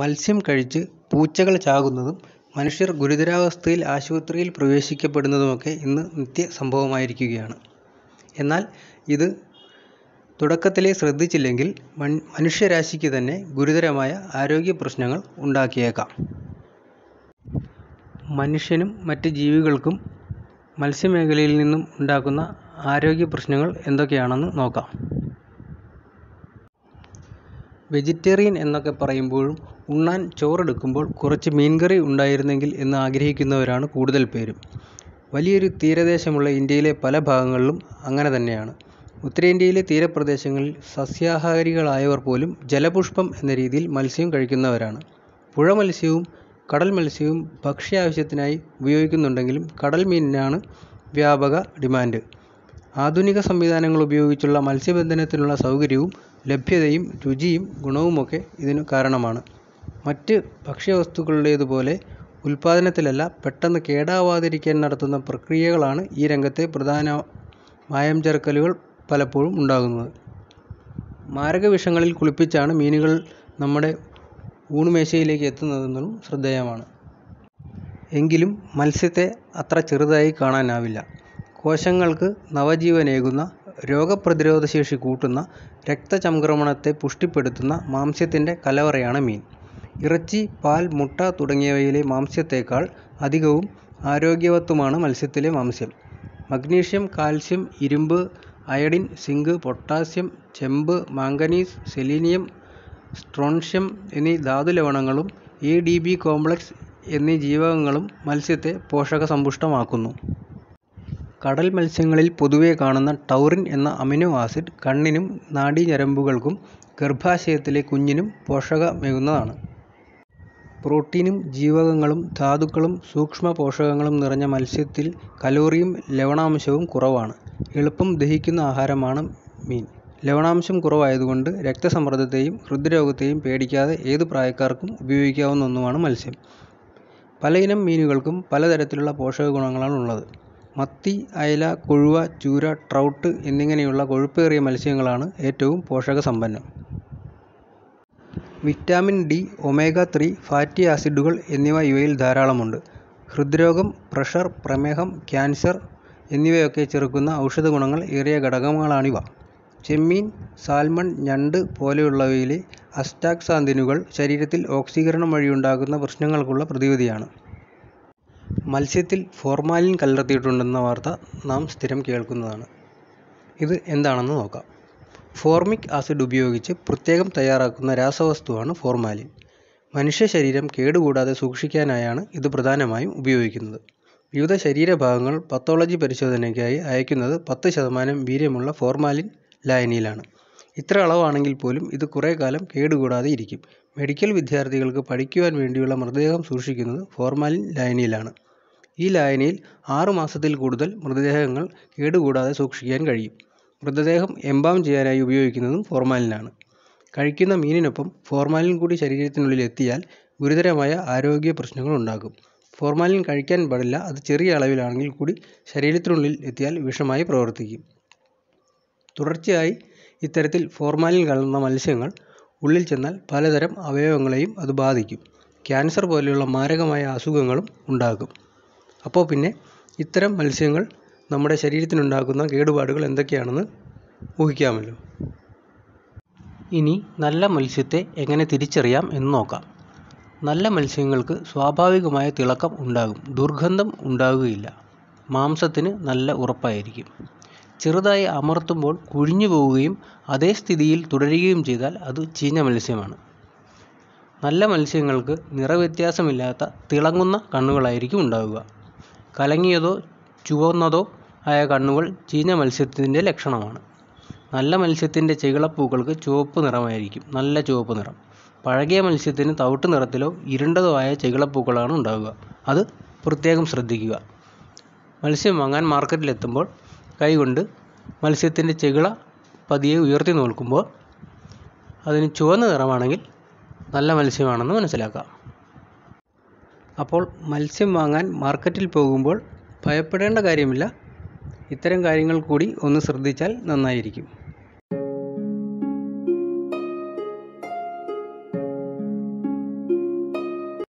മത്സ്യം കഴിച്ച് പൂച്ചകൾ ചാകുന്നതും മനുഷ്യർ ഗുരുതരാവസ്ഥയിൽ ആശുപത്രിയിൽ പ്രവേശിക്കപ്പെടുന്നതുമൊക്കെ ഇന്ന് നിത്യ സംഭവമായിരിക്കുകയാണ്. എന്നാൽ ഇത് തുടക്കത്തിലെ ശ്രദ്ധിച്ചില്ലെങ്കിൽ മനുഷ്യരാശിക്ക് തന്നെ ഗുരുതരമായ പ്രശ്നങ്ങൾ ഉണ്ടാക്കിയേക്കാം. മനുഷ്യനും മറ്റ് ജീവികൾക്കും മത്സ്യമേഖലയിൽ നിന്നും ആരോഗ്യ ആരോഗ്യപ്രശ്നങ്ങൾ എന്തൊക്കെയാണെന്ന് നോക്കാം. വെജിറ്റേറിയൻ എന്നൊക്കെ പറയുമ്പോഴും ഉണ്ണാൻ ചോറെടുക്കുമ്പോൾ കുറച്ച് മീൻകറി ഉണ്ടായിരുന്നെങ്കിൽ എന്ന് ആഗ്രഹിക്കുന്നവരാണ് കൂടുതൽ പേരും വലിയൊരു തീരദേശമുള്ള ഇന്ത്യയിലെ പല ഭാഗങ്ങളിലും അങ്ങനെ തന്നെയാണ് ഉത്തരേന്ത്യയിലെ തീരപ്രദേശങ്ങളിൽ സസ്യാഹാരികളായവർ പോലും ജലപുഷ്പം എന്ന രീതിയിൽ മത്സ്യം കഴിക്കുന്നവരാണ് പുഴ മത്സ്യവും കടൽ മത്സ്യവും ഭക്ഷ്യ ആവശ്യത്തിനായി ഉപയോഗിക്കുന്നുണ്ടെങ്കിലും കടൽ മീനിനാണ് വ്യാപക ഡിമാൻഡ് ആധുനിക സംവിധാനങ്ങൾ ഉപയോഗിച്ചുള്ള മത്സ്യബന്ധനത്തിനുള്ള സൗകര്യവും ലഭ്യതയും രുചിയും ഗുണവുമൊക്കെ ഇതിന് കാരണമാണ് മറ്റ് ഭക്ഷ്യവസ്തുക്കളുടേതുപോലെ ഉൽപാദനത്തിലല്ല പെട്ടെന്ന് കേടാവാതിരിക്കാൻ നടത്തുന്ന പ്രക്രിയകളാണ് ഈ രംഗത്തെ പ്രധാന ചേർക്കലുകൾ പലപ്പോഴും ഉണ്ടാകുന്നത് മാരകവിഷങ്ങളിൽ കുളിപ്പിച്ചാണ് മീനുകൾ നമ്മുടെ ഊണുമേശയിലേക്ക് എത്തുന്നതെന്നും ശ്രദ്ധേയമാണ് എങ്കിലും മത്സ്യത്തെ അത്ര ചെറുതായി കാണാനാവില്ല കോശങ്ങൾക്ക് നവജീവനേകുന്ന രോഗപ്രതിരോധശേഷി കൂട്ടുന്ന രക്തചംക്രമണത്തെ പുഷ്ടിപ്പെടുത്തുന്ന മാംസ്യത്തിൻ്റെ കലവറയാണ് മീൻ ഇറച്ചി പാൽ മുട്ട തുടങ്ങിയവയിലെ മാംസ്യത്തേക്കാൾ അധികവും ആരോഗ്യവത്തുമാണ് മത്സ്യത്തിലെ മാംസ്യം മഗ്നീഷ്യം കാൽസ്യം ഇരുമ്പ് അയഡിൻ സിങ്ക് പൊട്ടാസ്യം ചെമ്പ് മാംഗനീസ് സെലീനിയം സ്ട്രോൺഷ്യം എന്നീ ധാതുലവണങ്ങളും എ ഡി ബി കോംപ്ലക്സ് എന്നീ ജീവകങ്ങളും മത്സ്യത്തെ പോഷകസമ്പുഷ്ടമാക്കുന്നു കടൽ മത്സ്യങ്ങളിൽ പൊതുവെ കാണുന്ന ടൗറിൻ എന്ന അമിനോ ആസിഡ് കണ്ണിനും നാഡീഞരമ്പുകൾക്കും ഗർഭാശയത്തിലെ കുഞ്ഞിനും പോഷകമേകുന്നതാണ്. പ്രോട്ടീനും ജീവകങ്ങളും ധാതുക്കളും സൂക്ഷ്മപോഷകങ്ങളും നിറഞ്ഞ മത്സ്യത്തിൽ കലോറിയും ലവണാംശവും കുറവാണ്. എളുപ്പം ദഹിക്കുന്ന ആഹാരമാണ് മീൻ. ലവണാംശം കുറവായതുകൊണ്ട് രക്തസമ്മർദ്ദത്തെയും ഹൃദ്രോഗത്തെയും പേടിക്കാതെ ഏതു പ്രായക്കാർക്കും ഉപയോഗിക്കാവുന്ന ഒന്നുമാണ് മത്സ്യം. പലയിനം മീനുകൾക്കും പലതരത്തിലുള്ള പോഷകഗുണങ്ങളാണുള്ളത്. മത്തി അയല കൊഴുവ ചൂര ട്രൗട്ട് എന്നിങ്ങനെയുള്ള കൊഴുപ്പേറിയ മത്സ്യങ്ങളാണ് ഏറ്റവും പോഷകസമ്പന്നം. Vitamin D, omega three fatty ആസിഡുകൾ എന്നിവ ഇവയിൽ ധാരാളമുണ്ട്. ഹൃദ്രോഗം, പ്രഷർ, പ്രമേഹം, ക്യാൻസർ എന്നിവയൊക്കെ ചെറുക്കുന്ന ഔഷധഗുണങ്ങൾ ഏറിയ ഘടകങ്ങളാണിവ. ചെമ്മീൻ, സാൽമൺ, ഞണ്ട് പോലെയുള്ളവയിലെ അസ്റ്റാക്സാന്തിനുകൾ ശരീരത്തിൽ ഓക്സീകരണം വഴിയുണ്ടാകുന്ന പ്രശ്നങ്ങൾക്കുള്ള പ്രതിവിധിയാണ്. മത്സ്യത്തിൽ ഫോർമാലിൻ കലർത്തിയിട്ടുണ്ടെന്ന വാർത്ത നാം സ്ഥിരം കേൾക്കുന്നതാണ് ഇത് എന്താണെന്ന് നോക്കാം ഫോർമിക് ആസിഡ് ഉപയോഗിച്ച് പ്രത്യേകം തയ്യാറാക്കുന്ന രാസവസ്തുവാണ് ഫോർമാലിൻ മനുഷ്യ ശരീരം കേടുകൂടാതെ സൂക്ഷിക്കാനായാണ് ഇത് പ്രധാനമായും ഉപയോഗിക്കുന്നത് വിവിധ ശരീരഭാഗങ്ങൾ പത്തോളജി പരിശോധനയ്ക്കായി അയക്കുന്നത് പത്ത് ശതമാനം വീര്യമുള്ള ഫോർമാലിൻ ലായനിയിലാണ് ഇത്ര അളവാണെങ്കിൽ പോലും ഇത് കുറേ കാലം കേടുകൂടാതെ ഇരിക്കും മെഡിക്കൽ വിദ്യാർത്ഥികൾക്ക് പഠിക്കുവാൻ വേണ്ടിയുള്ള മൃതദേഹം സൂക്ഷിക്കുന്നത് ഫോർമാലിൻ ലായനിയിലാണ് ഈ ലായനിയിൽ ആറ് മാസത്തിൽ കൂടുതൽ മൃതദേഹങ്ങൾ കേടുകൂടാതെ സൂക്ഷിക്കാൻ കഴിയും മൃതദേഹം എംബാം ചെയ്യാനായി ഉപയോഗിക്കുന്നതും ഫോർമാലിനാണ് കഴിക്കുന്ന മീനിനൊപ്പം ഫോർമാലിൻ കൂടി ശരീരത്തിനുള്ളിൽ എത്തിയാൽ ഗുരുതരമായ ആരോഗ്യ പ്രശ്നങ്ങൾ ഉണ്ടാകും ഫോർമാലിൻ കഴിക്കാൻ പാടില്ല അത് ചെറിയ അളവിലാണെങ്കിൽ കൂടി ശരീരത്തിനുള്ളിൽ എത്തിയാൽ വിഷമായി പ്രവർത്തിക്കും തുടർച്ചയായി ഇത്തരത്തിൽ ഫോർമാലിൻ കലർന്ന മത്സ്യങ്ങൾ ഉള്ളിൽ ചെന്നാൽ പലതരം അവയവങ്ങളെയും അത് ബാധിക്കും ക്യാൻസർ പോലെയുള്ള മാരകമായ അസുഖങ്ങളും ഉണ്ടാകും അപ്പോൾ പിന്നെ ഇത്തരം മത്സ്യങ്ങൾ നമ്മുടെ ശരീരത്തിനുണ്ടാക്കുന്ന കേടുപാടുകൾ എന്തൊക്കെയാണെന്ന് ഊഹിക്കാമല്ലോ ഇനി നല്ല മത്സ്യത്തെ എങ്ങനെ തിരിച്ചറിയാം എന്ന് നോക്കാം നല്ല മത്സ്യങ്ങൾക്ക് സ്വാഭാവികമായ തിളക്കം ഉണ്ടാകും ദുർഗന്ധം ഉണ്ടാകുകയില്ല മാംസത്തിന് നല്ല ഉറപ്പായിരിക്കും ചെറുതായി അമർത്തുമ്പോൾ കുഴിഞ്ഞു പോവുകയും അതേ സ്ഥിതിയിൽ തുടരുകയും ചെയ്താൽ അത് ചീഞ്ഞ മത്സ്യമാണ് നല്ല മത്സ്യങ്ങൾക്ക് നിറവ്യത്യാസമില്ലാത്ത തിളങ്ങുന്ന കണ്ണുകളായിരിക്കും ഉണ്ടാവുക കലങ്ങിയതോ ചുവന്നതോ ആയ കണ്ണുകൾ ചീഞ്ഞ മത്സ്യത്തിൻ്റെ ലക്ഷണമാണ് നല്ല മത്സ്യത്തിൻ്റെ ചികിളപ്പൂക്കൾക്ക് ചുവപ്പ് നിറമായിരിക്കും നല്ല ചുവപ്പ് നിറം പഴകിയ മത്സ്യത്തിന് തവിട്ട് നിറത്തിലോ ഇരുണ്ടതോ ആയ ചികിളപ്പൂക്കളാണ് ഉണ്ടാവുക അത് പ്രത്യേകം ശ്രദ്ധിക്കുക മത്സ്യം വാങ്ങാൻ മാർക്കറ്റിലെത്തുമ്പോൾ കൈകൊണ്ട് മത്സ്യത്തിൻ്റെ ചെകിള പതിയെ ഉയർത്തി നോക്കുമ്പോൾ അതിന് ചുവന്ന നിറമാണെങ്കിൽ നല്ല മത്സ്യമാണെന്ന് മനസ്സിലാക്കാം അപ്പോൾ മത്സ്യം വാങ്ങാൻ മാർക്കറ്റിൽ പോകുമ്പോൾ ഭയപ്പെടേണ്ട കാര്യമില്ല ഇത്തരം കാര്യങ്ങൾ കൂടി ഒന്ന് ശ്രദ്ധിച്ചാൽ നന്നായിരിക്കും